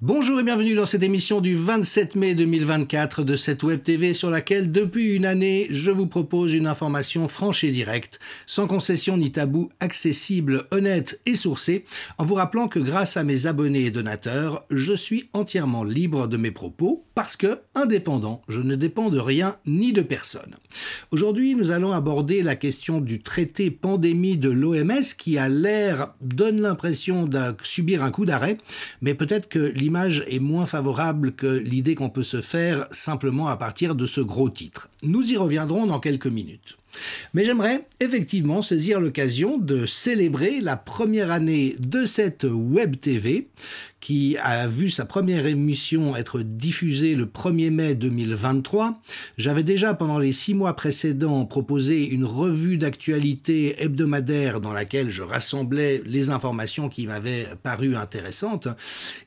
Bonjour et bienvenue dans cette émission du 27 mai 2024 de cette Web TV sur laquelle, depuis une année, je vous propose une information franche et directe, sans concession ni tabou, accessible, honnête et sourcée, en vous rappelant que grâce à mes abonnés et donateurs, je suis entièrement libre de mes propos parce que, indépendant, je ne dépends de rien ni de personne. Aujourd'hui, nous allons aborder la question du traité pandémie de l'OMS qui, à l'air, donne l'impression de subir un coup d'arrêt, mais peut-être que est moins favorable que l'idée qu'on peut se faire simplement à partir de ce gros titre. Nous y reviendrons dans quelques minutes. Mais j'aimerais effectivement saisir l'occasion de célébrer la première année de cette Web TV qui a vu sa première émission être diffusée le 1er mai 2023. J'avais déjà, pendant les six mois précédents, proposé une revue d'actualité hebdomadaire dans laquelle je rassemblais les informations qui m'avaient paru intéressantes.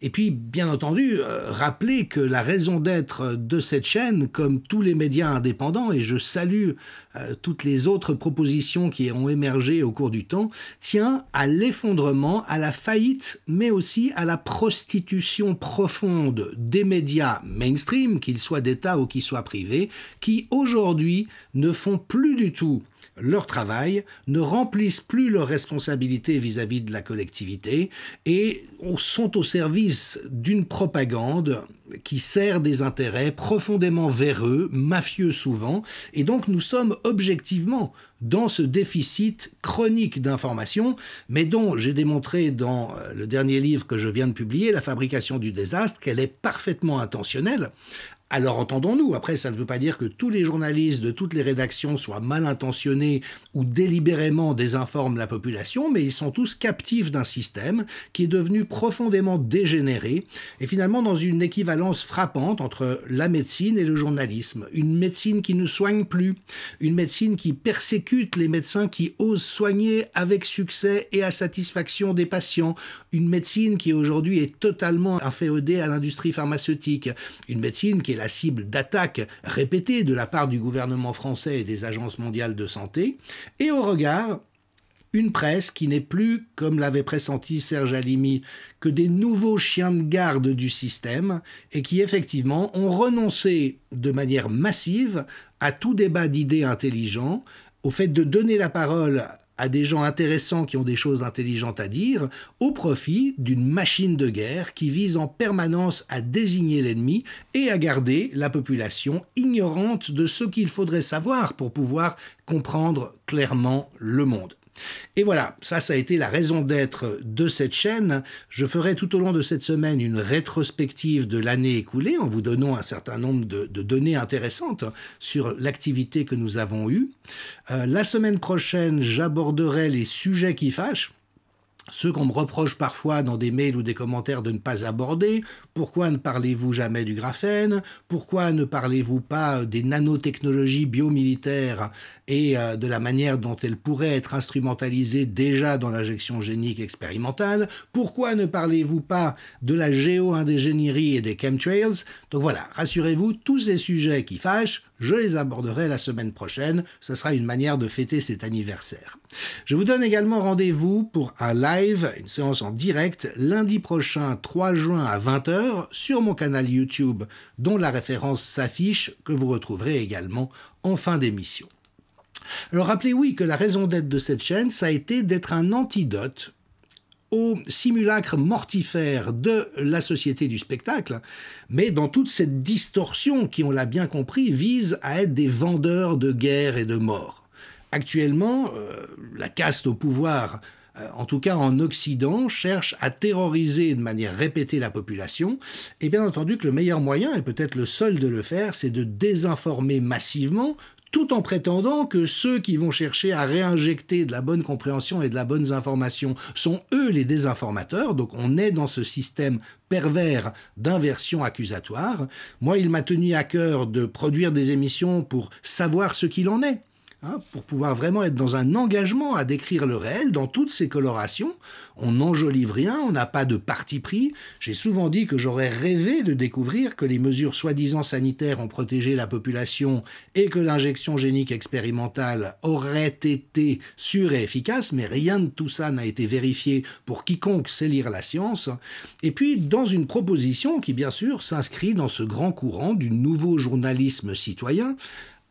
Et puis, bien entendu, euh, rappeler que la raison d'être de cette chaîne, comme tous les médias indépendants, et je salue euh, toutes les autres propositions qui ont émergé au cours du temps, tient à l'effondrement, à la faillite, mais aussi à la prostitution profonde des médias mainstream, qu'ils soient d'État ou qu'ils soient privés, qui aujourd'hui ne font plus du tout leur travail, ne remplissent plus leurs responsabilités vis-à-vis de la collectivité et sont au service d'une propagande qui sert des intérêts profondément véreux, mafieux souvent, et donc nous sommes objectivement dans ce déficit chronique d'information, mais dont j'ai démontré dans euh, le dernier livre que je viens de publier, La fabrication du désastre, qu'elle est parfaitement intentionnelle, alors entendons-nous, après ça ne veut pas dire que tous les journalistes de toutes les rédactions soient mal intentionnés ou délibérément désinforment la population, mais ils sont tous captifs d'un système qui est devenu profondément dégénéré et finalement dans une équivalence frappante entre la médecine et le journalisme. Une médecine qui ne soigne plus, une médecine qui persécute les médecins qui osent soigner avec succès et à satisfaction des patients, une médecine qui aujourd'hui est totalement inféodée à l'industrie pharmaceutique, une médecine qui est la cible d'attaques répétées de la part du gouvernement français et des agences mondiales de santé, et au regard une presse qui n'est plus, comme l'avait pressenti Serge Alimi, que des nouveaux chiens de garde du système et qui effectivement ont renoncé de manière massive à tout débat d'idées intelligents, au fait de donner la parole à des gens intéressants qui ont des choses intelligentes à dire, au profit d'une machine de guerre qui vise en permanence à désigner l'ennemi et à garder la population ignorante de ce qu'il faudrait savoir pour pouvoir comprendre clairement le monde. Et voilà, ça, ça a été la raison d'être de cette chaîne. Je ferai tout au long de cette semaine une rétrospective de l'année écoulée en vous donnant un certain nombre de, données intéressantes sur l'activité que nous avons eue. Euh, la semaine prochaine, j'aborderai les sujets qui fâchent ceux qu'on me reproche parfois dans des mails ou des commentaires de ne pas aborder, pourquoi ne parlez-vous jamais du graphène, pourquoi ne parlez-vous pas des nanotechnologies biomilitaires et euh, de la manière dont elles pourraient être instrumentalisées déjà dans l'injection génique expérimentale, pourquoi ne parlez-vous pas de la géo-ingénierie et des chemtrails Donc voilà, rassurez-vous, tous ces sujets qui fâchent, je les aborderai la semaine prochaine. Ce sera une manière de fêter cet anniversaire. Je vous donne également rendez-vous pour un live, une séance en direct, lundi prochain 3 juin à 20h sur mon canal YouTube dont la référence s'affiche que vous retrouverez également en fin d'émission. Alors rappelez vous que la raison d'être de cette chaîne, ça a été d'être un antidote au simulacre mortifère de la société du spectacle, mais dans toute cette distorsion qui, on l'a bien compris, vise à être des vendeurs de guerre et de mort. Actuellement, euh, la caste au pouvoir euh, en tout cas en Occident, cherche à terroriser de manière répétée la population, et bien entendu que le meilleur moyen, et peut-être le seul de le faire, c'est de désinformer massivement tout en prétendant que ceux qui vont chercher à réinjecter de la bonne compréhension et de la bonne information sont eux les désinformateurs. Donc on est dans ce système pervers d'inversion accusatoire. Moi, il m'a tenu à cœur de produire des émissions pour savoir ce qu'il en est Hein, pour pouvoir vraiment être dans un engagement à décrire le réel dans toutes ses colorations. On n'enjolive rien, on n'a pas de parti pris. J'ai souvent dit que j'aurais rêvé de découvrir que les mesures soi-disant sanitaires ont protégé la population et que l'injection génique expérimentale aurait été sûre et efficace, mais rien de tout ça n'a été vérifié pour quiconque sait lire la science. Et puis, dans une proposition qui, bien sûr, s'inscrit dans ce grand courant du nouveau journalisme citoyen,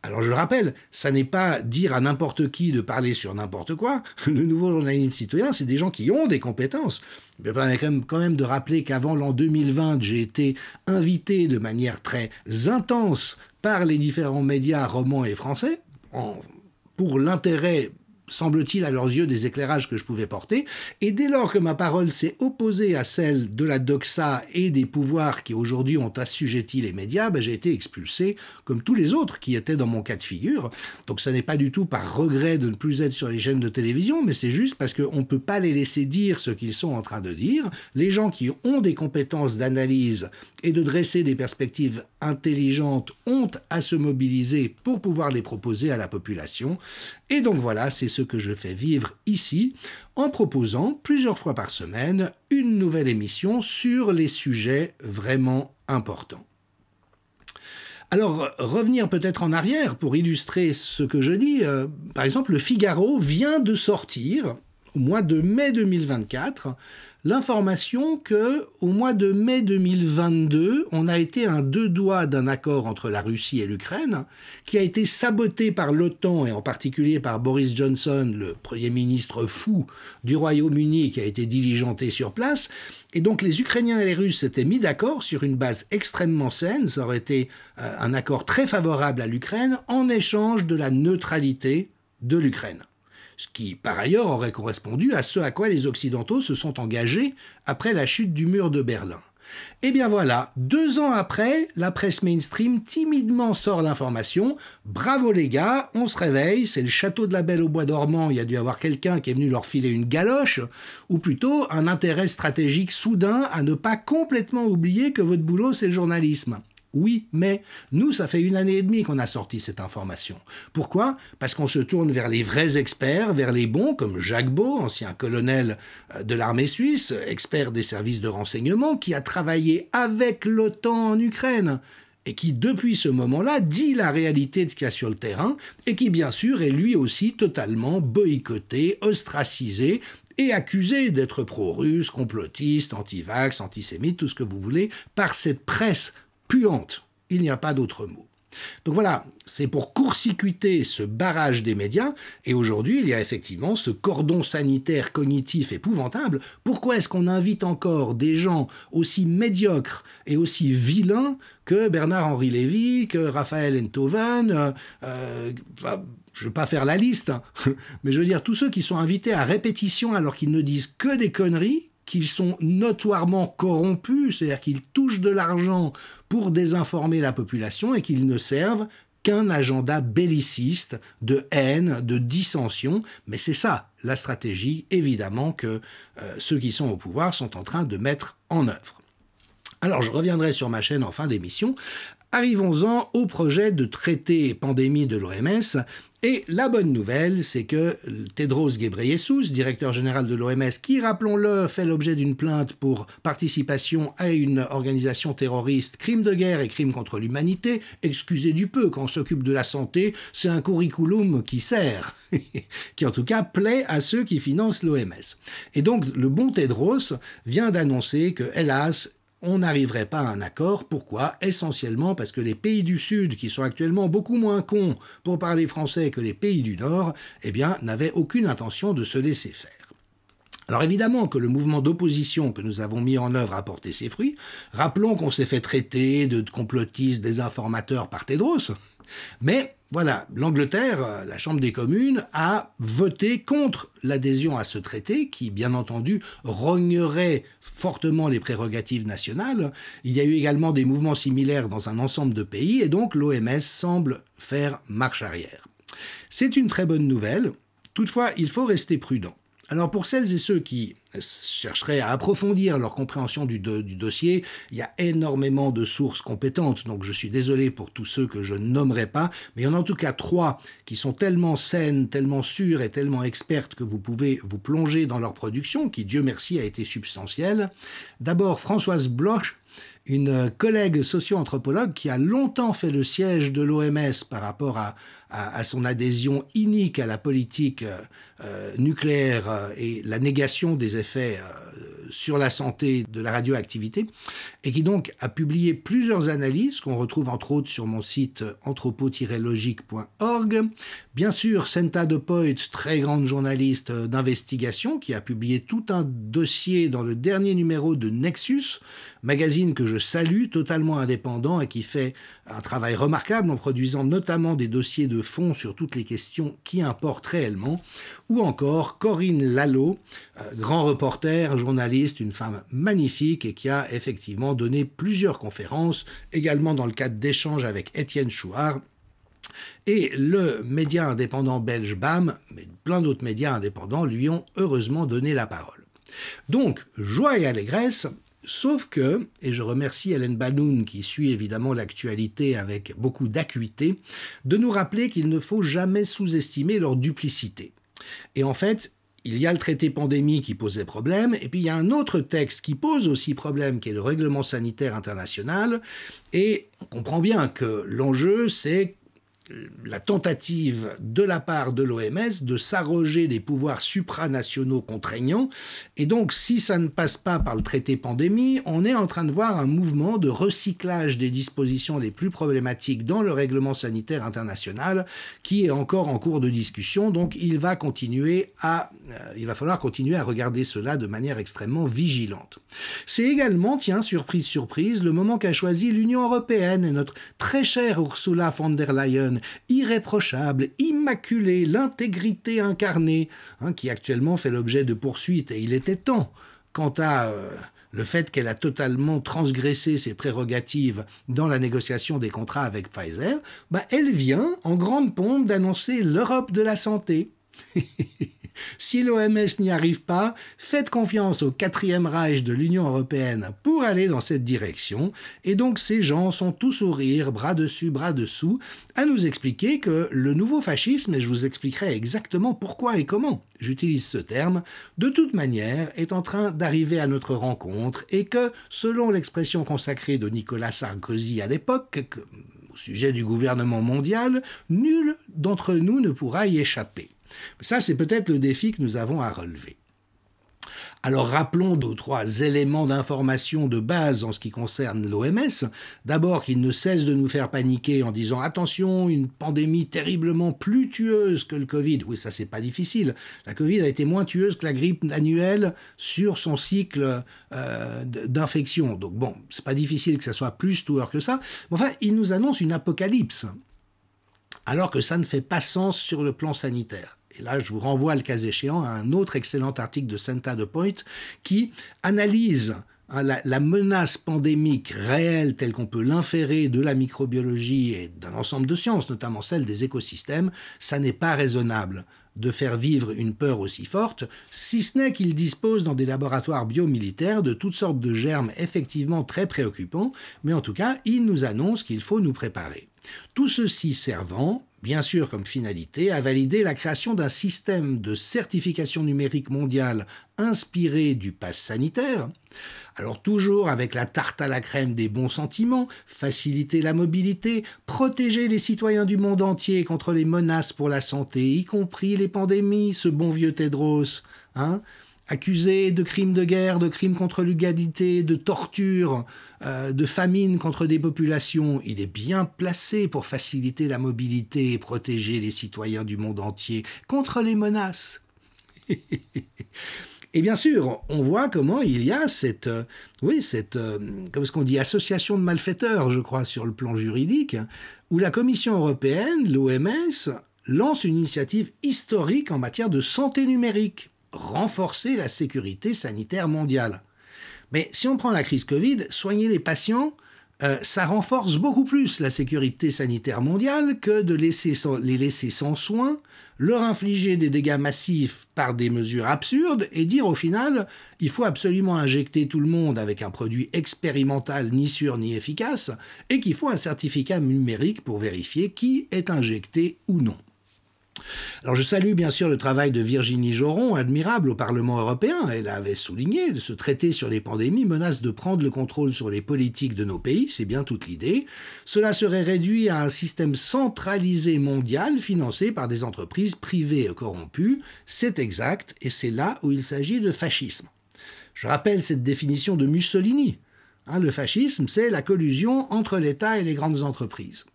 alors je le rappelle, ça n'est pas dire à n'importe qui de parler sur n'importe quoi. Le nouveau Journaliste citoyen, c'est des gens qui ont des compétences. Mais permet quand même, quand même de rappeler qu'avant l'an 2020, j'ai été invité de manière très intense par les différents médias romans et français pour l'intérêt semble-t-il, à leurs yeux, des éclairages que je pouvais porter. Et dès lors que ma parole s'est opposée à celle de la doxa et des pouvoirs qui aujourd'hui ont assujetti les médias, ben, j'ai été expulsé comme tous les autres qui étaient dans mon cas de figure. Donc ce n'est pas du tout par regret de ne plus être sur les chaînes de télévision, mais c'est juste parce qu'on ne peut pas les laisser dire ce qu'ils sont en train de dire. Les gens qui ont des compétences d'analyse et de dresser des perspectives intelligentes ont à se mobiliser pour pouvoir les proposer à la population. Et donc voilà, c'est ce que je fais vivre ici en proposant plusieurs fois par semaine une nouvelle émission sur les sujets vraiment importants. Alors, revenir peut-être en arrière pour illustrer ce que je dis, euh, par exemple, le Figaro vient de sortir au mois de mai 2024 l'information que au mois de mai 2022, on a été un deux doigts d'un accord entre la Russie et l'Ukraine qui a été saboté par l'OTAN et en particulier par Boris Johnson, le premier ministre fou du Royaume-Uni qui a été diligenté sur place et donc les Ukrainiens et les Russes s'étaient mis d'accord sur une base extrêmement saine, ça aurait été euh, un accord très favorable à l'Ukraine en échange de la neutralité de l'Ukraine ce qui par ailleurs aurait correspondu à ce à quoi les Occidentaux se sont engagés après la chute du mur de Berlin. Et eh bien voilà, deux ans après, la presse mainstream timidement sort l'information. Bravo les gars, on se réveille, c'est le château de la Belle au Bois dormant, il y a dû avoir quelqu'un qui est venu leur filer une galoche, ou plutôt un intérêt stratégique soudain à ne pas complètement oublier que votre boulot c'est le journalisme. Oui, mais nous, ça fait une année et demie qu'on a sorti cette information. Pourquoi Parce qu'on se tourne vers les vrais experts, vers les bons, comme Jacques Beau, ancien colonel euh, de l'armée suisse, expert des services de renseignement, qui a travaillé avec l'OTAN en Ukraine et qui, depuis ce moment-là, dit la réalité de ce qu'il y a sur le terrain, et qui, bien sûr, est lui aussi totalement boycotté, ostracisé, et accusé d'être pro-russe, complotiste, anti-vax, antisémite, tout ce que vous voulez, par cette presse puante. Il n'y a pas d'autre mot. Donc voilà, c'est pour court-circuiter ce barrage des médias, et aujourd'hui il y a effectivement ce cordon sanitaire cognitif épouvantable. Pourquoi est-ce qu'on invite encore des gens aussi médiocres et aussi vilains que Bernard-Henri Lévy, que Raphaël Enthoven euh, euh, bah, je ne vais pas faire la liste, hein, mais je veux dire tous ceux qui sont invités à répétition alors qu'ils ne disent que des conneries, qu'ils sont notoirement corrompus, c'est-à-dire qu'ils touchent de l'argent pour désinformer la population et qu'ils ne servent qu'un agenda belliciste de haine, de dissension, mais c'est ça la stratégie évidemment que euh, ceux qui sont au pouvoir sont en train de mettre en œuvre. Alors je reviendrai sur ma chaîne en fin d'émission. Arrivons-en au projet de traité pandémie de l'OMS et la bonne nouvelle, c'est que Tedros Ghebreyesus, directeur général de l'OMS, qui, rappelons-le, fait l'objet d'une plainte pour participation à une organisation terroriste, crime de guerre et crime contre l'humanité, excusez du peu, quand on s'occupe de la santé, c'est un curriculum qui sert, qui en tout cas plaît à ceux qui financent l'OMS. Et donc le bon Tedros vient d'annoncer que, hélas, on n'arriverait pas à un accord. Pourquoi Essentiellement parce que les pays du Sud, qui sont actuellement beaucoup moins cons pour parler français que les pays du Nord, eh bien, n'avaient aucune intention de se laisser faire. Alors évidemment que le mouvement d'opposition que nous avons mis en œuvre a porté ses fruits. Rappelons qu'on s'est fait traiter de complotistes, des informateurs par Tedros. Mais voilà, l'Angleterre, euh, la Chambre des communes, a voté contre l'adhésion à ce traité qui, bien entendu, rognerait fortement les prérogatives nationales. Il y a eu également des mouvements similaires dans un ensemble de pays et donc l'OMS semble faire marche arrière. C'est une très bonne nouvelle, toutefois il faut rester prudent. Alors pour celles et ceux qui chercheraient à approfondir leur compréhension du, dossier, il y a énormément de sources compétentes, donc je suis désolé pour tous ceux que je nommerai pas, mais il y en a en tout cas trois qui sont tellement saines, tellement sûres et tellement expertes que vous pouvez vous plonger dans leur production, qui Dieu merci a été substantielle. D'abord Françoise Bloch, une collègue socio-anthropologue qui a longtemps fait le siège de l'OMS par rapport à, à, son adhésion inique à la politique euh, euh, nucléaire euh, et la négation des effets sur la santé de la radioactivité, et qui donc a publié plusieurs analyses qu'on retrouve entre autres sur mon site anthropo-logique.org. Bien sûr, Senta de Poit, très grande journaliste d'investigation, qui a publié tout un dossier dans le dernier numéro de Nexus, magazine que je salue, totalement indépendant et qui fait un travail remarquable en produisant notamment des dossiers de fond sur toutes les questions qui importent réellement, ou encore Corinne Lallot, euh, grand reporter, journaliste, une femme magnifique et qui a effectivement donné plusieurs conférences, également dans le cadre d'échanges avec Étienne Chouard, et le média indépendant belge BAM, mais plein d'autres médias indépendants lui ont heureusement donné la parole. Donc, joie et allégresse, Sauf que, et je remercie Hélène Banoun qui suit évidemment l'actualité avec beaucoup d'acuité, de nous rappeler qu'il ne faut jamais sous-estimer leur duplicité. Et en fait, il y a le traité pandémie qui posait problème, et puis il y a un autre texte qui pose aussi problème, qui est le règlement sanitaire international, et on comprend bien que l'enjeu, c'est la tentative de la part de l'OMS de s'arroger des pouvoirs supranationaux contraignants. Et donc, si ça ne passe pas par le traité pandémie, on est en train de voir un mouvement de recyclage des dispositions les plus problématiques dans le règlement sanitaire international qui est encore en cours de discussion. Donc, il va continuer à, euh, il va falloir continuer à regarder cela de manière extrêmement vigilante. C'est également, tiens, surprise, surprise, le moment qu'a choisi l'Union européenne et notre très chère Ursula von der Leyen irréprochable, immaculé, l'intégrité incarnée, hein, qui actuellement fait l'objet de poursuites, et il était temps. Quant à euh, le fait qu'elle a totalement transgressé ses prérogatives dans la négociation des contrats avec Pfizer, bah elle vient en grande pompe d'annoncer l'Europe de la santé. Si l'OMS n'y arrive pas, faites confiance au quatrième Reich de l'Union européenne pour aller dans cette direction. Et donc ces gens sont tous rire, bras dessus, bras dessous, à nous expliquer que le nouveau fascisme, et je vous expliquerai exactement pourquoi et comment j'utilise ce terme, de toute manière est en train d'arriver à notre rencontre et que, selon l'expression consacrée de Nicolas Sarkozy à l'époque, au sujet du gouvernement mondial, nul d'entre nous ne pourra y échapper ça, c'est peut-être le défi que nous avons à relever. Alors rappelons deux ou trois éléments d'information de base en ce qui concerne l'OMS. D'abord qu'il ne cesse de nous faire paniquer en disant attention, une pandémie terriblement plus tueuse que le Covid. Oui, ça c'est pas difficile. La Covid a été moins tueuse que la grippe annuelle sur son cycle euh, d'infection. Donc bon, c'est pas difficile que ça soit plus tueur que ça. enfin, il nous annonce une apocalypse alors que ça ne fait pas sens sur le plan sanitaire et là je vous renvoie le cas échéant à un autre excellent article de Santa de Pointe qui analyse hein, la, la, menace pandémique réelle telle qu'on peut l'inférer de la microbiologie et d'un ensemble de sciences, notamment celle des écosystèmes, ça n'est pas raisonnable de faire vivre une peur aussi forte, si ce n'est qu'ils disposent dans des laboratoires biomilitaires de toutes sortes de germes effectivement très préoccupants, mais en tout cas, ils nous annoncent qu'il faut nous préparer. Tout ceci servant, bien sûr comme finalité, à valider la création d'un système de certification numérique mondiale inspiré du pass sanitaire. Alors toujours avec la tarte à la crème des bons sentiments, faciliter la mobilité, protéger les citoyens du monde entier contre les menaces pour la santé, y compris les pandémies, ce bon vieux Tedros. Hein accusé de crimes de guerre, de crimes contre l'humanité, de torture, euh, de famine contre des populations, il est bien placé pour faciliter la mobilité et protéger les citoyens du monde entier contre les menaces. et bien sûr, on voit comment il y a cette, euh, oui, cette, euh, ce qu'on dit, association de malfaiteurs, je crois, sur le plan juridique, où la Commission européenne, l'OMS, lance une initiative historique en matière de santé numérique renforcer la sécurité sanitaire mondiale. Mais si on prend la crise Covid, soigner les patients, euh, ça renforce beaucoup plus la sécurité sanitaire mondiale que de laisser les laisser sans soins, leur infliger des dégâts massifs par des mesures absurdes et dire au final il faut absolument injecter tout le monde avec un produit expérimental ni sûr ni efficace et qu'il faut un certificat numérique pour vérifier qui est injecté ou non. Alors je salue bien sûr le travail de Virginie Joron, admirable au Parlement européen. Elle avait souligné ce traité sur les pandémies menace de prendre le contrôle sur les politiques de nos pays, c'est bien toute l'idée. Cela serait réduit à un système centralisé mondial financé par des entreprises privées corrompues. C'est exact et c'est là où il s'agit de fascisme. Je rappelle cette définition de Mussolini. Hein, le fascisme, c'est la collusion entre l'État et les grandes entreprises.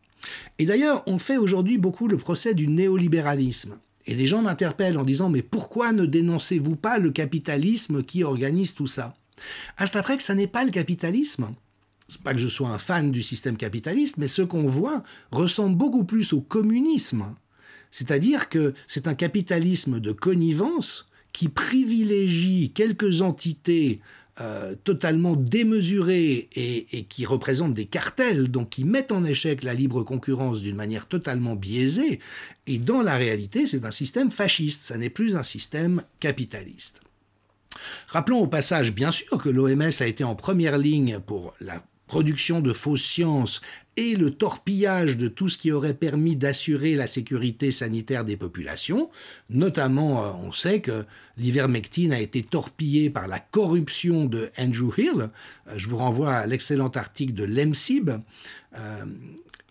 Et d'ailleurs, on fait aujourd'hui beaucoup le procès du néolibéralisme. Et les gens m'interpellent en disant Mais pourquoi ne dénoncez-vous pas le capitalisme qui organise tout ça À ah, après que ça n'est pas le capitalisme. C'est pas que je sois un fan du système capitaliste, mais ce qu'on voit ressemble beaucoup plus au communisme. C'est-à-dire que c'est un capitalisme de connivence qui privilégie quelques entités euh, totalement démesurés et, et, qui représentent des cartels, donc qui mettent en échec la libre concurrence d'une manière totalement biaisée. Et dans la réalité, c'est un système fasciste, ça n'est plus un système capitaliste. Rappelons au passage, bien sûr, que l'OMS a été en première ligne pour la production de fausses sciences et le torpillage de tout ce qui aurait permis d'assurer la sécurité sanitaire des populations. Notamment, euh, on sait que l'ivermectine a été torpillée par la corruption de Andrew Hill. Euh, je vous renvoie à l'excellent article de l'EMSIB. Euh,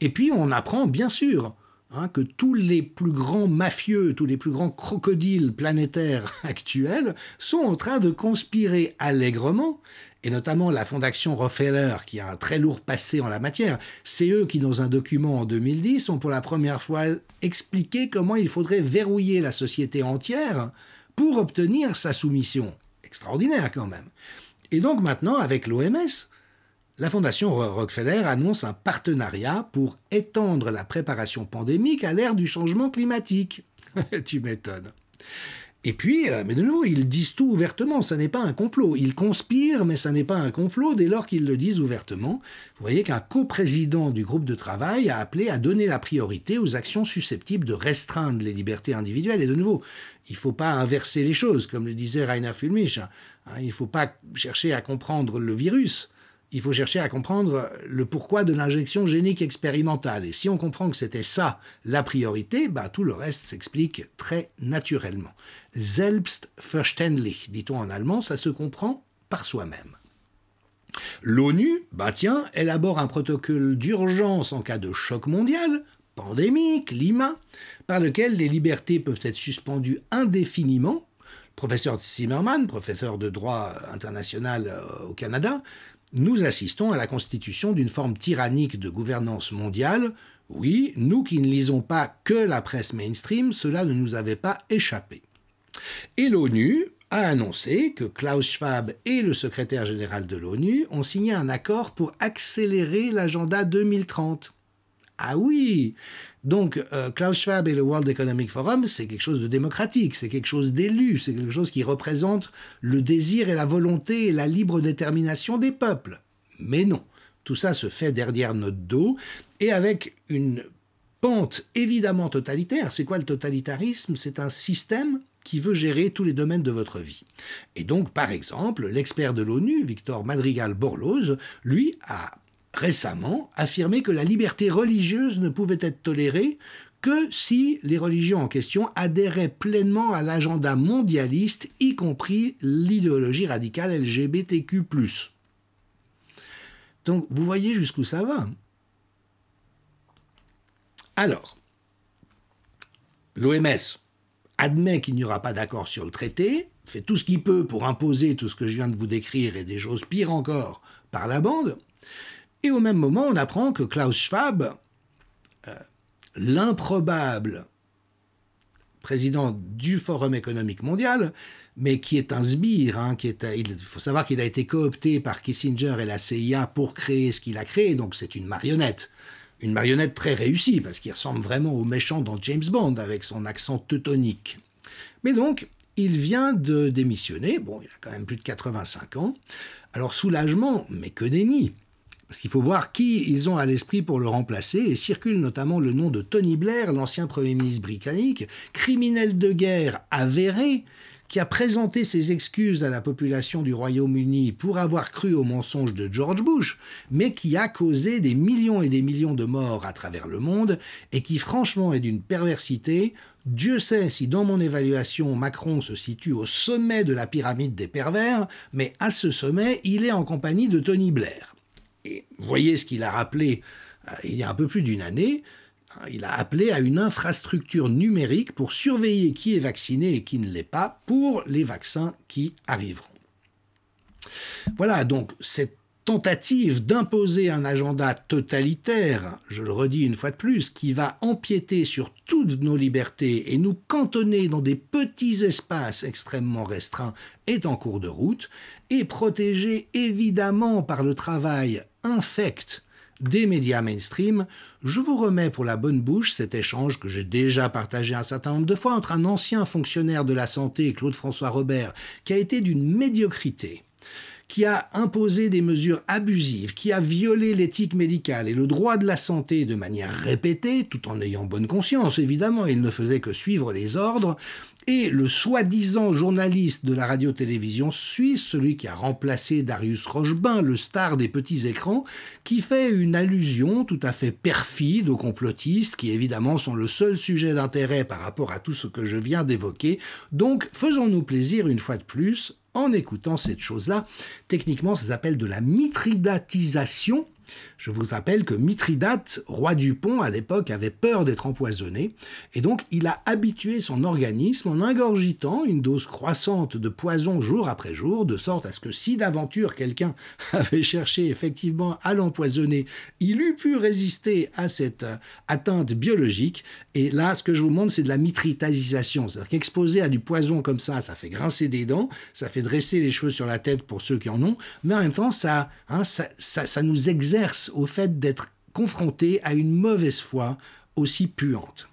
et puis, on apprend, bien sûr, Hein, que tous les plus grands mafieux, tous les plus grands crocodiles planétaires actuels sont en train de conspirer allègrement et notamment la fondation Rockefeller, qui a un très lourd passé en la matière, c'est eux qui, dans un document en 2010, ont pour la première fois expliqué comment il faudrait verrouiller la société entière pour obtenir sa soumission. Extraordinaire quand même. Et donc maintenant, avec l'OMS, la Fondation Rockefeller annonce un partenariat pour étendre la préparation pandémique à l'ère du changement climatique. tu m'étonnes. Et puis, euh, mais de nouveau, ils disent tout ouvertement, ça n'est pas un complot. Ils conspirent, mais ça n'est pas un complot dès lors qu'ils le disent ouvertement. Vous voyez qu'un coprésident du groupe de travail a appelé à donner la priorité aux actions susceptibles de restreindre les libertés individuelles. Et de nouveau, il ne faut pas inverser les choses, comme le disait Rainer Fulmich. Hein. Il ne faut pas chercher à comprendre le virus il faut chercher à comprendre le pourquoi de l'injection génique expérimentale. Et si on comprend que c'était ça la priorité, bah, tout le reste s'explique très naturellement. Selbstverständlich, dit-on en allemand, ça se comprend par soi-même. L'ONU, bah tiens, élabore un protocole d'urgence en cas de choc mondial, pandémie, climat, par lequel les libertés peuvent être suspendues indéfiniment. Professeur Zimmerman, professeur de droit international euh, au Canada, nous assistons à la constitution d'une forme tyrannique de gouvernance mondiale. Oui, nous qui ne lisons pas que la presse mainstream, cela ne nous avait pas échappé. Et l'ONU a annoncé que Klaus Schwab et le secrétaire général de l'ONU ont signé un accord pour accélérer l'agenda 2030. Ah oui, donc, euh, Klaus Schwab et le World Economic Forum, c'est quelque chose de démocratique, c'est quelque chose d'élu, c'est quelque chose qui représente le désir et la volonté et la libre détermination des peuples. Mais non, tout ça se fait derrière notre dos et avec une pente évidemment totalitaire. C'est quoi le totalitarisme C'est un système qui veut gérer tous les domaines de votre vie. Et donc, par exemple, l'expert de l'ONU, Victor Madrigal Borloz, lui a récemment affirmé que la liberté religieuse ne pouvait être tolérée que si les religions en question adhéraient pleinement à l'agenda mondialiste, y compris l'idéologie radicale LGBTQ. Donc vous voyez jusqu'où ça va. Alors, l'OMS admet qu'il n'y aura pas d'accord sur le traité, fait tout ce qu'il peut pour imposer tout ce que je viens de vous décrire et des choses pires encore par la bande. Et au même moment, on apprend que Klaus Schwab, euh, l'improbable président du Forum économique mondial, mais qui est un sbire. Hein, il faut savoir qu'il a été coopté par Kissinger et la CIA pour créer ce qu'il a créé, donc c'est une marionnette. Une marionnette très réussie, parce qu'il ressemble vraiment au méchant dans James Bond, avec son accent teutonique. Mais donc, il vient de démissionner, bon, il a quand même plus de 85 ans. Alors soulagement, mais que déni parce qu'il faut voir qui ils ont à l'esprit pour le remplacer, et circule notamment le nom de Tony Blair, l'ancien Premier ministre britannique, criminel de guerre avéré, qui a présenté ses excuses à la population du Royaume-Uni pour avoir cru au mensonges de George Bush, mais qui a causé des millions et des millions de morts à travers le monde, et qui franchement est d'une perversité. Dieu sait si dans mon évaluation Macron se situe au sommet de la pyramide des pervers, mais à ce sommet, il est en compagnie de Tony Blair. Et voyez ce qu'il a rappelé euh, il y a un peu plus d'une année. Hein, il a appelé à une infrastructure numérique pour surveiller qui est vacciné et qui ne l'est pas pour les vaccins qui arriveront. Voilà donc cette tentative d'imposer un agenda totalitaire, je le redis une fois de plus, qui va empiéter sur toutes nos libertés et nous cantonner dans des petits espaces extrêmement restreints, est en cours de route, et protégé évidemment par le travail infecte des médias mainstream, je vous remets pour la bonne bouche cet échange que j'ai déjà partagé un certain nombre de fois entre un ancien fonctionnaire de la santé, Claude François Robert, qui a été d'une médiocrité qui a imposé des mesures abusives, qui a violé l'éthique médicale et le droit de la santé de manière répétée, tout en ayant bonne conscience, évidemment, il ne faisait que suivre les ordres, et le soi-disant journaliste de la radio-télévision suisse, celui qui a remplacé Darius Rochebin, le star des petits écrans, qui fait une allusion tout à fait perfide aux complotistes, qui évidemment sont le seul sujet d'intérêt par rapport à tout ce que je viens d'évoquer. Donc faisons-nous plaisir une fois de plus, en écoutant cette chose-là. Techniquement, ça s'appelle de la mitridatisation je vous rappelle que Mithridate, roi du pont à l'époque, avait peur d'être empoisonné, et donc il a habitué son organisme en ingorgitant une dose croissante de poison jour après jour, de sorte à ce que si d'aventure quelqu'un avait cherché effectivement à l'empoisonner, il eût pu résister à cette euh, atteinte biologique. Et là, ce que je vous montre, c'est de la mitritisation, c'est-à-dire qu'exposer à du poison comme ça, ça fait grincer des dents, ça fait dresser les cheveux sur la tête pour ceux qui en ont, mais en même temps, ça, hein, ça, ça, ça nous exerce au fait d'être confronté à une mauvaise foi aussi puante.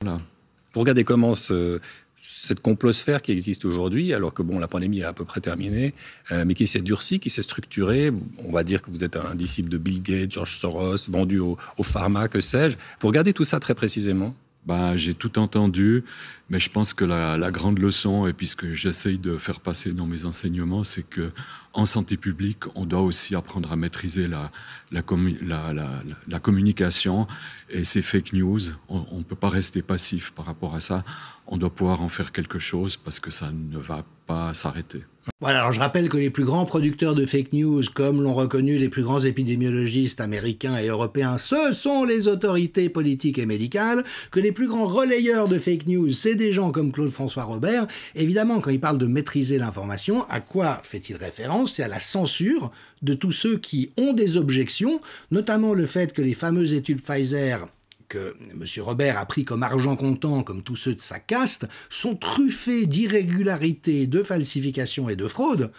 Vous regardez comment cette complosphère qui existe aujourd'hui, alors que bon, la pandémie est à peu près terminée, euh, mais qui s'est durcie, qui s'est structurée. On va dire que vous êtes un disciple de Bill Gates, George Soros, vendu au, au pharma, que sais-je. Vous regardez tout ça très précisément ben, J'ai tout entendu. Mais je pense que la, grande leçon, et puisque j'essaye de faire passer dans mes enseignements, c'est que en santé publique, on doit aussi apprendre à maîtriser la, la communication et ces fake news. On ne peut pas rester passif par rapport à ça. On doit pouvoir en faire quelque chose parce que ça ne va pas s'arrêter. Voilà, alors je rappelle que les plus grands producteurs de fake news, comme l'ont reconnu les plus grands épidémiologistes américains et européens, ce sont les autorités politiques et médicales, que les plus grands relayeurs de fake news, c'est des gens comme Claude François Robert. Évidemment, quand il parle de maîtriser l'information, à quoi fait-il référence C'est à la censure de tous ceux qui ont des objections, notamment le fait que les fameuses études Pfizer que M. Robert a pris comme argent comptant, comme tous ceux de sa caste, sont truffées d'irrégularités, de falsifications et de fraudes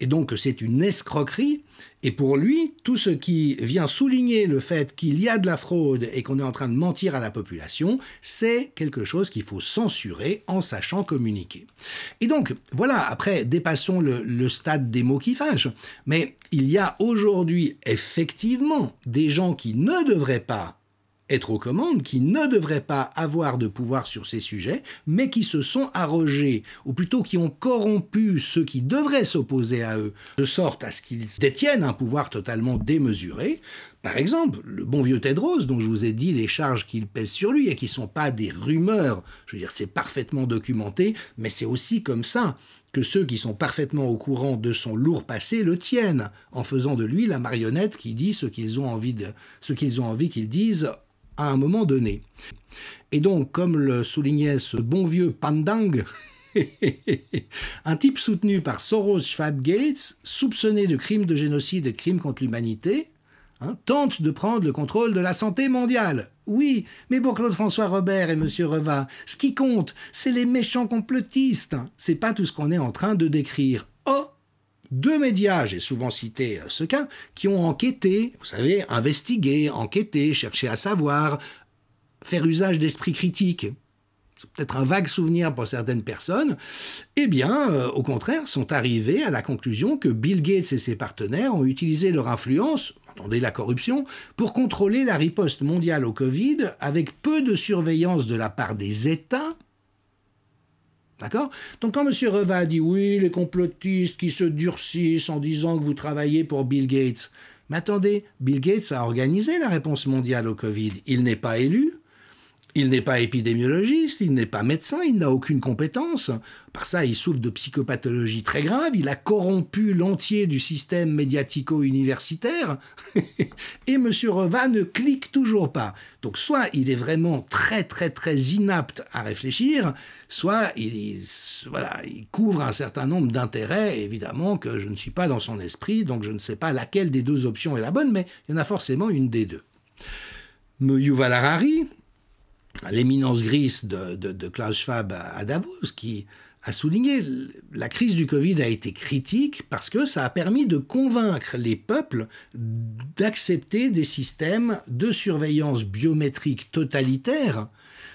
et donc c'est une escroquerie. Et pour lui, tout ce qui vient souligner le fait qu'il y a de la fraude et qu'on est en train de mentir à la population, c'est quelque chose qu'il faut censurer en sachant communiquer. Et donc, voilà, après, dépassons le, stade des mots qui fâchent. Mais il y a aujourd'hui effectivement des gens qui ne devraient pas être aux commandes, qui ne devraient pas avoir de pouvoir sur ces sujets, mais qui se sont arrogés, ou plutôt qui ont corrompu ceux qui devraient s'opposer à eux, de sorte à ce qu'ils détiennent un pouvoir totalement démesuré. Par exemple, le bon vieux Tedros, dont je vous ai dit les charges qu'il pèse sur lui et qui ne sont pas des rumeurs, je veux dire, c'est parfaitement documenté, mais c'est aussi comme ça que ceux qui sont parfaitement au courant de son lourd passé le tiennent, en faisant de lui la marionnette qui dit ce qu'ils ont envie de, ce qu'ils ont envie qu'ils disent à un moment donné. Et donc, comme le soulignait ce bon vieux Pandang, un type soutenu par Soros Schwab Gates, soupçonné de crimes de génocide et de crimes contre l'humanité, hein, tente de prendre le contrôle de la santé mondiale. Oui, mais pour Claude François Robert et M. Reva, ce qui compte, c'est les méchants complotistes. C'est pas tout ce qu'on est en train de décrire. Oh deux médias, j'ai souvent cité euh, ce cas, qui ont enquêté, vous savez, investigué, enquêté, cherché à savoir, faire usage d'esprit critique. C'est peut-être un vague souvenir pour certaines personnes, eh bien, euh, au contraire, sont arrivés à la conclusion que Bill Gates et ses partenaires ont utilisé leur influence, entendez la corruption, pour contrôler la riposte mondiale au Covid avec peu de surveillance de la part des États, D'accord Donc quand M. Reva a dit oui, les complotistes qui se durcissent en disant que vous travaillez pour Bill Gates, mais attendez, Bill Gates a organisé la réponse mondiale au Covid. Il n'est pas élu. Il n'est pas épidémiologiste, il n'est pas médecin, il n'a aucune compétence. Par ça, il souffre de psychopathologie très grave, il a corrompu l'entier du système médiatico-universitaire, et M. Reva ne clique toujours pas. Donc soit il est vraiment très très très inapte à réfléchir, soit il, voilà, il couvre un certain nombre d'intérêts, évidemment que je ne suis pas dans son esprit, donc je ne sais pas laquelle des deux options est la bonne, mais il y en a forcément une des deux. Yuval Harari, l'éminence grise de, Klaus Schwab à, Davos, qui a souligné la crise du Covid a été critique parce que ça a permis de convaincre les peuples d'accepter des systèmes de surveillance biométrique totalitaire,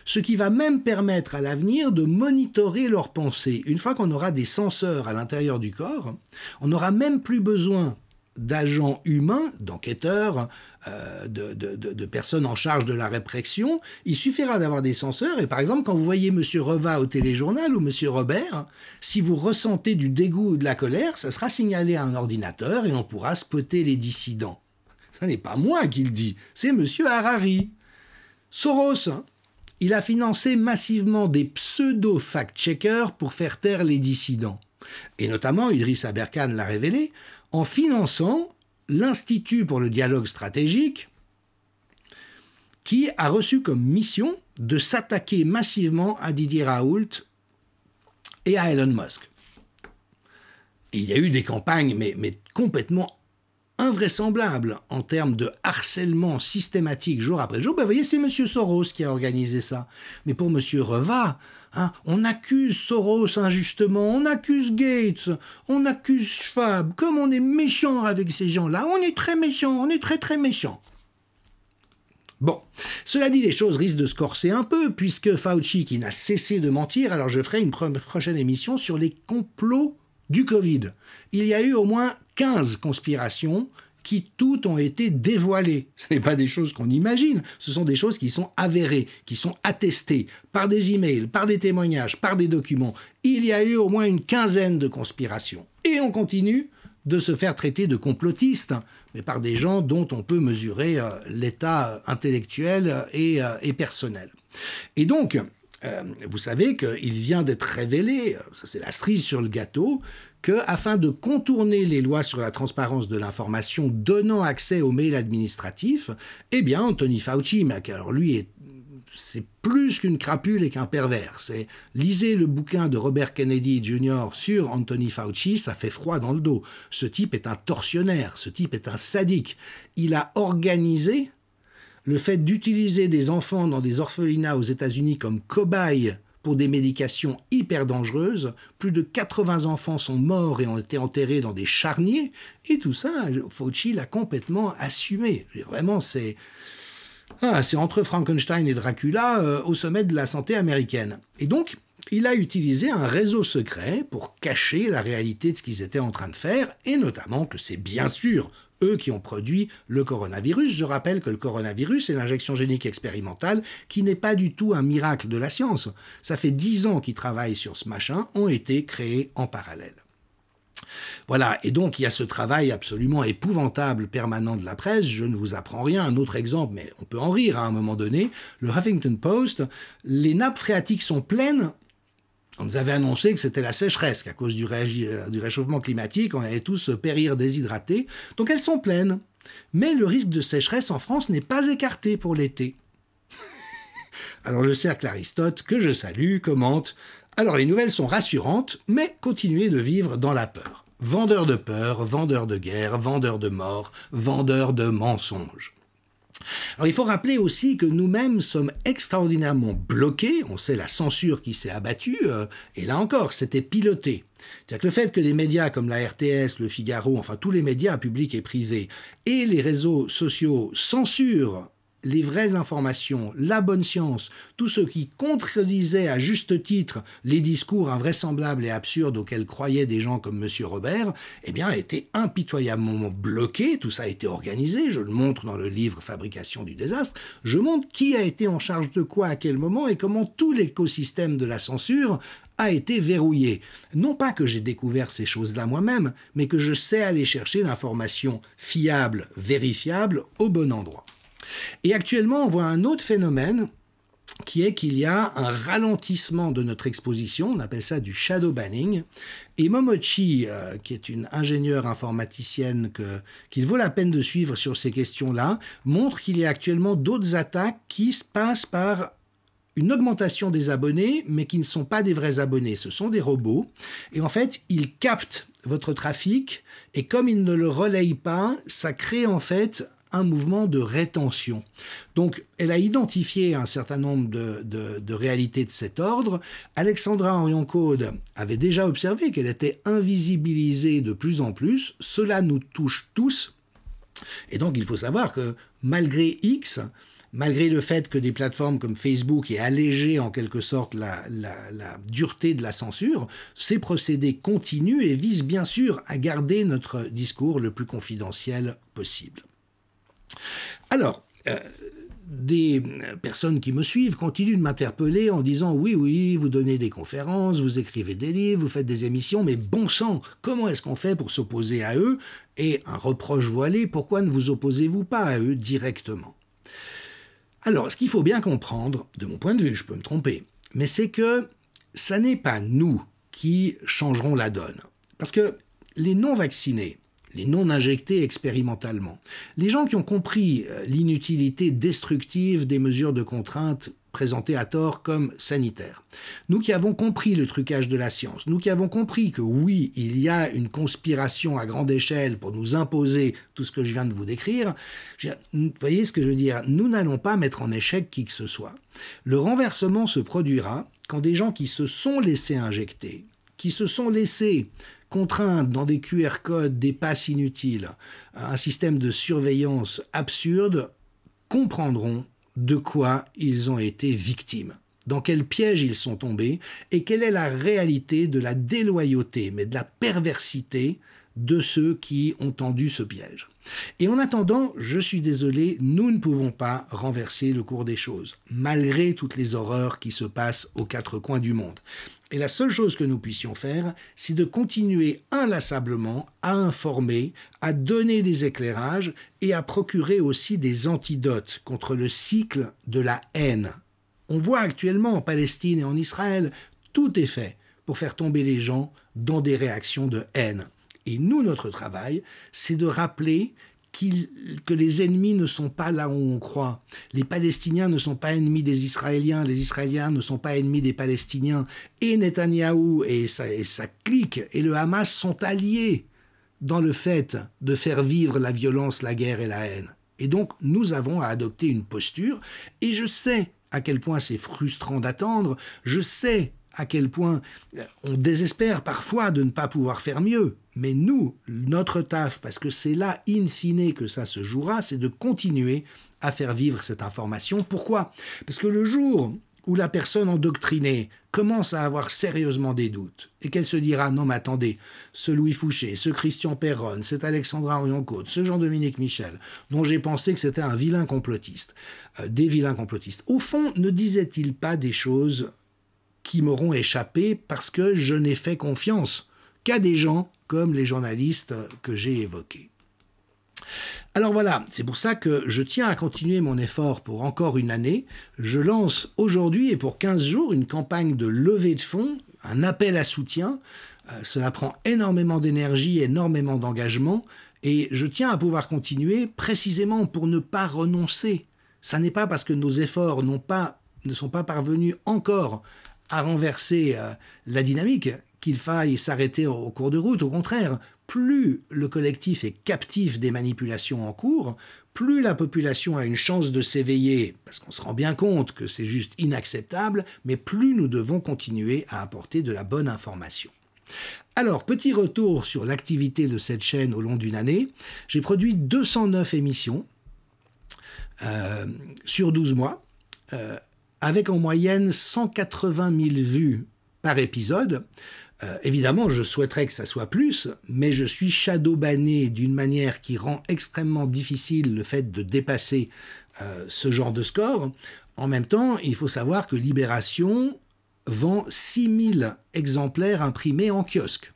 ce qui va même permettre à l'avenir de monitorer leurs pensées. Une fois qu'on aura des senseurs à l'intérieur du corps, on n'aura même plus besoin d'agents humains, d'enquêteurs, euh, de, personnes en charge de la répression. Il suffira d'avoir des censeurs. Et par exemple, quand vous voyez M. Reva au téléjournal ou M. Robert, si vous ressentez du dégoût ou de la colère, ça sera signalé à un ordinateur et on pourra spotter les dissidents. Ce n'est pas moi qui le dis, c'est M. Harari. Soros, il a financé massivement des pseudo-fact-checkers pour faire taire les dissidents. Et notamment, Idriss Aberkan l'a révélé, en finançant l'Institut pour le dialogue stratégique, qui a reçu comme mission de s'attaquer massivement à Didier Raoult et à Elon Musk. il y a eu des campagnes, mais, complètement invraisemblables en termes de harcèlement systématique jour après jour. Ben, vous voyez, c'est M. Soros qui a organisé ça. Mais pour M. Reva, Hein, on accuse Soros injustement, on accuse Gates, on accuse Schwab. Comme on est méchant avec ces gens-là, on est très méchant, on est très très méchant. Bon, cela dit, les choses risquent de se corser un peu, puisque Fauci, qui n'a cessé de mentir, alors je ferai une prochaine émission sur les complots du Covid. Il y a eu au moins 15 conspirations qui toutes ont été dévoilées. Ce n'est pas des choses qu'on imagine, ce sont des choses qui sont avérées, qui sont attestées par des emails, par des témoignages, par des documents. Il y a eu au moins une quinzaine de conspirations. Et on continue de se faire traiter de complotistes, hein, mais par des gens dont on peut mesurer euh, l'état intellectuel euh, euh, et personnel. Et donc, euh, vous savez qu'il vient d'être révélé, euh, c'est la strise sur le gâteau, que afin de contourner les lois sur la transparence de l'information donnant accès aux mails administratifs, eh bien Anthony Fauci, alors lui c'est plus qu'une crapule et qu'un pervers. lisez le bouquin de Robert Kennedy Jr. sur Anthony Fauci, ça fait froid dans le dos. Ce type est un torsionnaire, ce type est un sadique. Il a organisé le fait d'utiliser des enfants dans des orphelinats aux États-Unis comme cobayes pour des médications hyper dangereuses. Plus de 80 enfants sont morts et ont été enterrés dans des charniers. Et tout ça, Fauci l'a complètement assumé. vraiment, ah, c'est... entre Frankenstein et Dracula euh, au sommet de la santé américaine. Et donc, il a utilisé un réseau secret pour cacher la réalité de ce qu'ils étaient en train de faire, et notamment que c'est bien sûr eux qui ont produit le coronavirus. Je rappelle que le coronavirus est l'injection génique expérimentale qui n'est pas du tout un miracle de la science. Ça fait dix ans qu'ils travaillent sur ce machin, ont été créés en parallèle. Voilà, et donc il y a ce travail absolument épouvantable permanent de la presse, je ne vous apprends rien, un autre exemple, mais on peut en rire à un moment donné, le Huffington Post, les nappes phréatiques sont pleines on nous avait annoncé que c'était la sécheresse, qu'à cause du, euh, réchauffement climatique, on allait tous périr déshydratés. Donc elles sont pleines. Mais le risque de sécheresse en France n'est pas écarté pour l'été. Alors le cercle Aristote, que je salue, commente Alors les nouvelles sont rassurantes, mais continuez de vivre dans la peur. Vendeur de peur, vendeur de guerre, vendeur de mort, vendeur de mensonges. Alors il faut rappeler aussi que nous-mêmes sommes extraordinairement bloqués, on sait la censure qui s'est abattue, euh, et là encore, c'était piloté. C'est-à-dire que le fait que des médias comme la RTS, le Figaro, enfin tous les médias publics et privés, et les réseaux sociaux censurent les vraies informations, la bonne science, tout ce qui contredisait à juste titre les discours invraisemblables et absurdes auxquels croyaient des gens comme M. Robert, eh bien, été impitoyablement bloqué. Tout ça a été organisé. Je le montre dans le livre Fabrication du désastre. Je montre qui a été en charge de quoi, à quel moment et comment tout l'écosystème de la censure a été verrouillé. Non pas que j'ai découvert ces choses-là moi-même, mais que je sais aller chercher l'information fiable, vérifiable, au bon endroit. Et actuellement, on voit un autre phénomène qui est qu'il y a un ralentissement de notre exposition, on appelle ça du shadow banning. Et Momochi, euh, qui est une ingénieure informaticienne qu'il vaut la peine de suivre sur ces questions-là, montre qu'il y a actuellement d'autres attaques qui se passent par une augmentation des abonnés, mais qui ne sont pas des vrais abonnés, ce sont des robots. Et en fait, ils captent votre trafic, et comme ils ne le relayent pas, ça crée en fait un mouvement de rétention. Donc, elle a identifié un certain nombre de, réalités de cet ordre. Alexandra Orioncode avait déjà observé qu'elle était invisibilisée de plus en plus. Cela nous touche tous. Et donc, il faut savoir que malgré X, malgré le fait que des plateformes comme Facebook aient allégé en quelque sorte la, dureté de la censure, ces procédés continuent et visent bien sûr à garder notre discours le plus confidentiel possible. Alors, euh, des personnes qui me suivent continuent de m'interpeller en disant oui, oui, vous donnez des conférences, vous écrivez des livres, vous faites des émissions, mais bon sang, comment est-ce qu'on fait pour s'opposer à eux Et un reproche voilé, pourquoi ne vous opposez-vous pas à eux directement Alors, ce qu'il faut bien comprendre, de mon point de vue, je peux me tromper, mais c'est que ça n'est pas nous qui changerons la donne. Parce que les non-vaccinés, les non injectés expérimentalement. Les gens qui ont compris euh, l'inutilité destructive des mesures de contrainte présentées à tort comme sanitaires. Nous qui avons compris le trucage de la science, nous qui avons compris que oui, il y a une conspiration à grande échelle pour nous imposer tout ce que je viens de vous décrire, vous voyez ce que je veux dire, nous n'allons pas mettre en échec qui que ce soit. Le renversement se produira quand des gens qui se sont laissés injecter, qui se sont laissés contraintes dans des QR codes des passes inutiles, un système de surveillance absurde, comprendront de quoi ils ont été victimes, dans quel piège ils sont tombés et quelle est la réalité de la déloyauté, mais de la perversité de ceux qui ont tendu ce piège. Et en attendant, je suis désolé, nous ne pouvons pas renverser le cours des choses, malgré toutes les horreurs qui se passent aux quatre coins du monde. Et la seule chose que nous puissions faire, c'est de continuer inlassablement à informer, à donner des éclairages et à procurer aussi des antidotes contre le cycle de la haine. On voit actuellement en Palestine et en Israël, tout est fait pour faire tomber les gens dans des réactions de haine. Et nous, notre travail, c'est de rappeler que les ennemis ne sont pas là où on croit. Les Palestiniens ne sont pas ennemis des Israéliens, les Israéliens ne sont pas ennemis des Palestiniens. Et Netanyahou et ça et sa clique et le Hamas sont alliés dans le fait de faire vivre la violence, la guerre et la haine. Et donc nous avons à adopter une posture, et je sais à quel point c'est frustrant d'attendre, je sais à quel point euh, on désespère parfois de ne pas pouvoir faire mieux. Mais nous, notre taf, parce que c'est là, in fine, que ça se jouera, c'est de continuer à faire vivre cette information. Pourquoi Parce que le jour où la personne endoctrinée commence à avoir sérieusement des doutes et qu'elle se dira non mais attendez, ce Louis Fouché, ce Christian Perron, cet alexandre orion ce Jean-Dominique Michel, dont j'ai pensé que c'était un vilain complotiste, euh, des vilains complotistes, au fond ne disait-il pas des choses qui m'auront échappé parce que je n'ai fait confiance qu'à des gens comme les journalistes que j'ai évoqués. Alors voilà, c'est pour ça que je tiens à continuer mon effort pour encore une année. Je lance aujourd'hui et pour 15 jours une campagne de levée de fonds, un appel à soutien. Euh, cela prend énormément d'énergie, énormément d'engagement et je tiens à pouvoir continuer précisément pour ne pas renoncer. Ça n'est pas parce que nos efforts n'ont pas, ne sont pas parvenus encore à renverser euh, la dynamique, qu'il faille s'arrêter au, cours de route. Au contraire, plus le collectif est captif des manipulations en cours, plus la population a une chance de s'éveiller, parce qu'on se rend bien compte que c'est juste inacceptable, mais plus nous devons continuer à apporter de la bonne information. Alors, petit retour sur l'activité de cette chaîne au long d'une année. J'ai produit 209 émissions euh, sur 12 mois. Euh, avec en moyenne 180 000 vues par épisode. Euh, évidemment, je souhaiterais que ça soit plus, mais je suis shadow d'une manière qui rend extrêmement difficile le fait de dépasser euh, ce genre de score. En même temps, il faut savoir que Libération vend 6000 exemplaires imprimés en kiosque.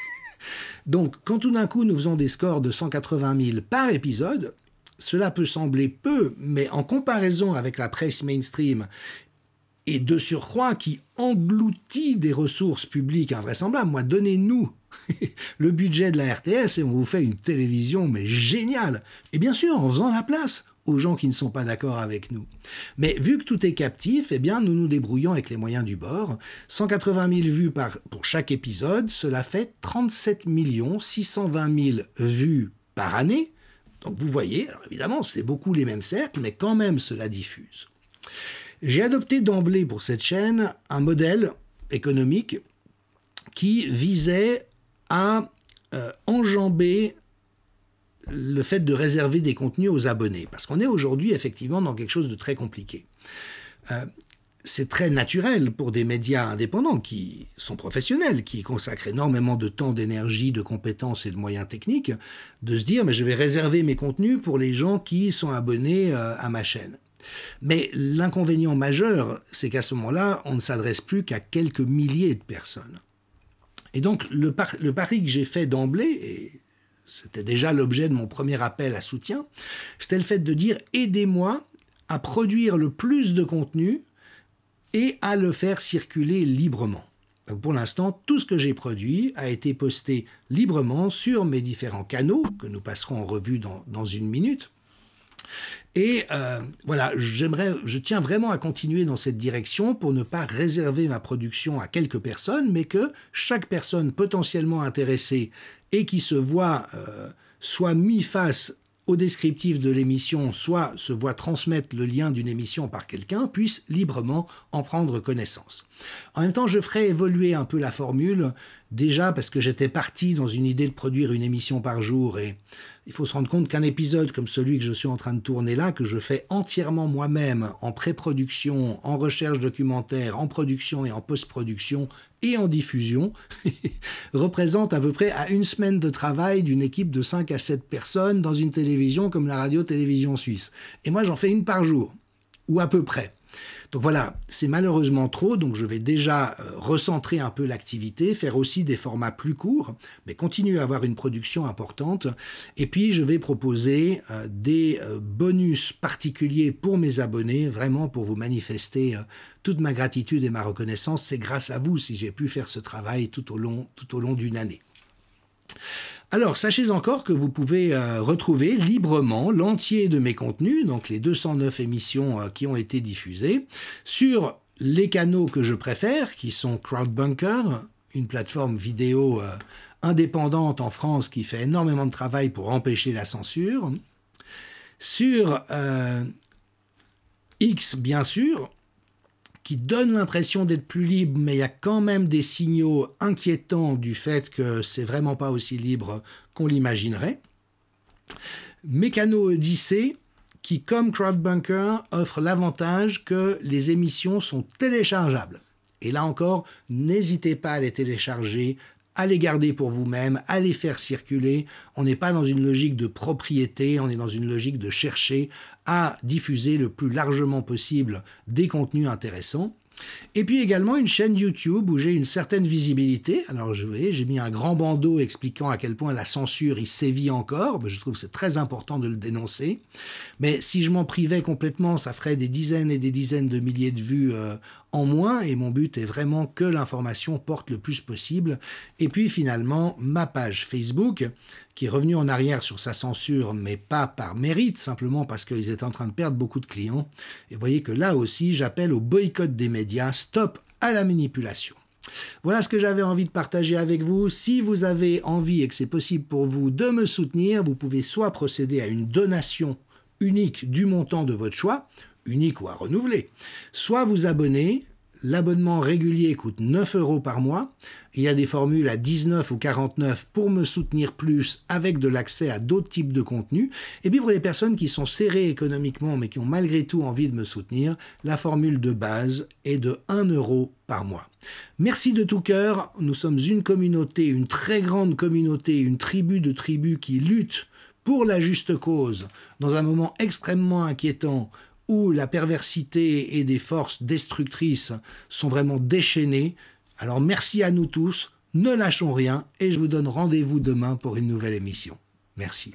Donc, quand tout d'un coup nous faisons des scores de 180 000 par épisode, cela peut sembler peu, mais en comparaison avec la presse mainstream, et de surcroît qui engloutit des ressources publiques invraisemblables, moi donnez-nous le budget de la RTS et on vous fait une télévision, mais géniale. Et bien sûr, en faisant la place aux gens qui ne sont pas d'accord avec nous. Mais vu que tout est captif, eh bien, nous nous débrouillons avec les moyens du bord. 180 000 vues par, pour chaque épisode, cela fait 37 620 000 vues par année, donc vous voyez, évidemment, c'est beaucoup les mêmes cercles, mais quand même cela diffuse. J'ai adopté d'emblée pour cette chaîne un modèle économique qui visait à euh, enjamber le fait de réserver des contenus aux abonnés, parce qu'on est aujourd'hui effectivement dans quelque chose de très compliqué. Euh, c'est très naturel pour des médias indépendants qui sont professionnels, qui consacrent énormément de temps, d'énergie, de compétences et de moyens techniques, de se dire mais je vais réserver mes contenus pour les gens qui sont abonnés euh, à ma chaîne. Mais l'inconvénient majeur, c'est qu'à ce moment-là, on ne s'adresse plus qu'à quelques milliers de personnes. Et donc le, pari que j'ai fait d'emblée, et c'était déjà l'objet de mon premier appel à soutien, c'était le fait de dire aidez-moi à produire le plus de contenu et à le faire circuler librement. pour l'instant, tout ce que j'ai produit a été posté librement sur mes différents canaux, que nous passerons en revue dans, une minute. Et euh, voilà, j'aimerais, je tiens vraiment à continuer dans cette direction pour ne pas réserver ma production à quelques personnes, mais que chaque personne potentiellement intéressée et qui se voit euh, soit mis face au descriptif de l'émission, soit se voit transmettre le lien d'une émission par quelqu'un, puisse librement en prendre connaissance. En même temps, je ferai évoluer un peu la formule, déjà parce que j'étais parti dans une idée de produire une émission par jour et il faut se rendre compte qu'un épisode comme celui que je suis en train de tourner là, que je fais entièrement moi-même en pré-production, en recherche documentaire, en production et en post-production et en diffusion, représente à peu près à une semaine de travail d'une équipe de 5 à 7 personnes dans une télévision comme la radio-télévision suisse. Et moi j'en fais une par jour, ou à peu près. Donc voilà, c'est malheureusement trop, donc je vais déjà euh, recentrer un peu l'activité, faire aussi des formats plus courts, mais continuer à avoir une production importante. Et puis je vais proposer euh, des euh, bonus particuliers pour mes abonnés, vraiment pour vous manifester toute ma gratitude et ma reconnaissance. C'est grâce à vous si j'ai pu faire ce travail tout au long, tout au long d'une année. Alors, sachez encore que vous pouvez euh, retrouver librement l'entier de mes contenus, donc les 209 émissions euh, qui ont été diffusées, sur les canaux que je préfère, qui sont Crowdbunker, une plateforme vidéo euh, indépendante en France qui fait énormément de travail pour empêcher la censure, sur X, bien sûr, qui donne l'impression d'être plus libre, mais il y a quand même des signaux inquiétants du fait que c'est vraiment pas aussi libre qu'on l'imaginerait. Mécano Odyssée, qui, comme Crowdbunker, offre l'avantage que les émissions sont téléchargeables. Et là encore, n'hésitez pas à les télécharger à les garder pour vous-même, à les faire circuler. On n'est pas dans une logique de propriété, on est dans une logique de chercher à diffuser le plus largement possible des contenus intéressants. Et puis également une chaîne YouTube où j'ai une certaine visibilité. Alors je vais, j'ai mis un grand bandeau expliquant à quel point la censure y sévit encore. Je trouve que c'est très important de le dénoncer. Mais si je m'en privais complètement, ça ferait des dizaines et des dizaines de milliers de vues euh, en moins et mon but est vraiment que l'information porte le plus possible. Et puis finalement, ma page Facebook, qui est revenue en arrière sur sa censure, mais pas par mérite, simplement parce qu'ils étaient en train de perdre beaucoup de clients. Et vous voyez que là aussi, j'appelle au boycott des médias, stop à la manipulation. Voilà ce que j'avais envie de partager avec vous. Si vous avez envie et que c'est possible pour vous de me soutenir, vous pouvez soit procéder à une donation unique du montant de votre choix, unique ou à renouveler, soit vous abonnez. L'abonnement régulier coûte 9 euros par mois. Il y a des formules à 19 ou 49 pour me soutenir plus avec de l'accès à d'autres types de contenus. Et puis pour les personnes qui sont serrées économiquement mais qui ont malgré tout envie de me soutenir, la formule de base est de 1 euro par mois. Merci de tout cœur. Nous sommes une communauté, une très grande communauté, une tribu de tribus qui lutte pour la juste cause dans un moment extrêmement inquiétant où la perversité et des forces destructrices sont vraiment déchaînées. Alors merci à nous tous, ne lâchons rien et je vous donne rendez-vous demain pour une nouvelle émission. Merci.